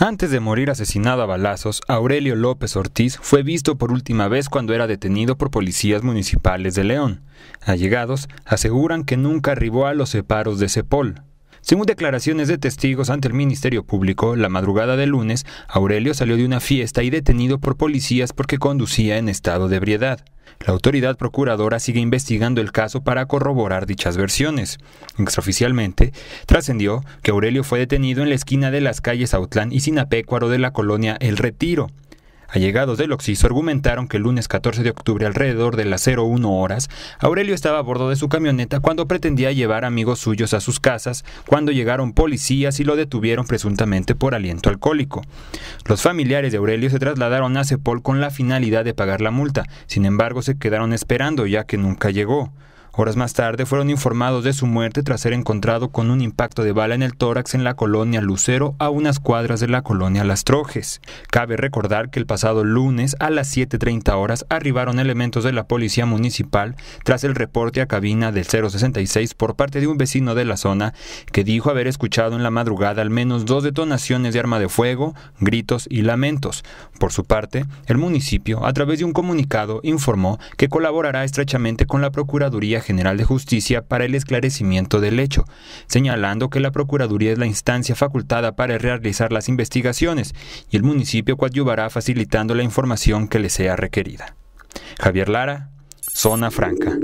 Antes de morir asesinado a balazos, Aurelio López Ortiz fue visto por última vez cuando era detenido por policías municipales de León. Allegados aseguran que nunca arribó a los separos de Cepol, según declaraciones de testigos ante el Ministerio Público, la madrugada de lunes, Aurelio salió de una fiesta y detenido por policías porque conducía en estado de ebriedad. La autoridad procuradora sigue investigando el caso para corroborar dichas versiones. Extraoficialmente, trascendió que Aurelio fue detenido en la esquina de las calles Autlán y Sinapecuaro de la colonia El Retiro, Allegados del Oxiso argumentaron que el lunes 14 de octubre, alrededor de las 01 horas, Aurelio estaba a bordo de su camioneta cuando pretendía llevar amigos suyos a sus casas, cuando llegaron policías y lo detuvieron presuntamente por aliento alcohólico. Los familiares de Aurelio se trasladaron a Cepol con la finalidad de pagar la multa, sin embargo se quedaron esperando ya que nunca llegó. Horas más tarde fueron informados de su muerte tras ser encontrado con un impacto de bala en el tórax en la colonia Lucero a unas cuadras de la colonia Las Trojes. Cabe recordar que el pasado lunes a las 7.30 horas arribaron elementos de la policía municipal tras el reporte a cabina del 066 por parte de un vecino de la zona que dijo haber escuchado en la madrugada al menos dos detonaciones de arma de fuego, gritos y lamentos. Por su parte, el municipio, a través de un comunicado, informó que colaborará estrechamente con la Procuraduría General de Justicia para el esclarecimiento del hecho, señalando que la Procuraduría es la instancia facultada para realizar las investigaciones y el municipio coadyuvará facilitando la información que le sea requerida. Javier Lara, Zona Franca.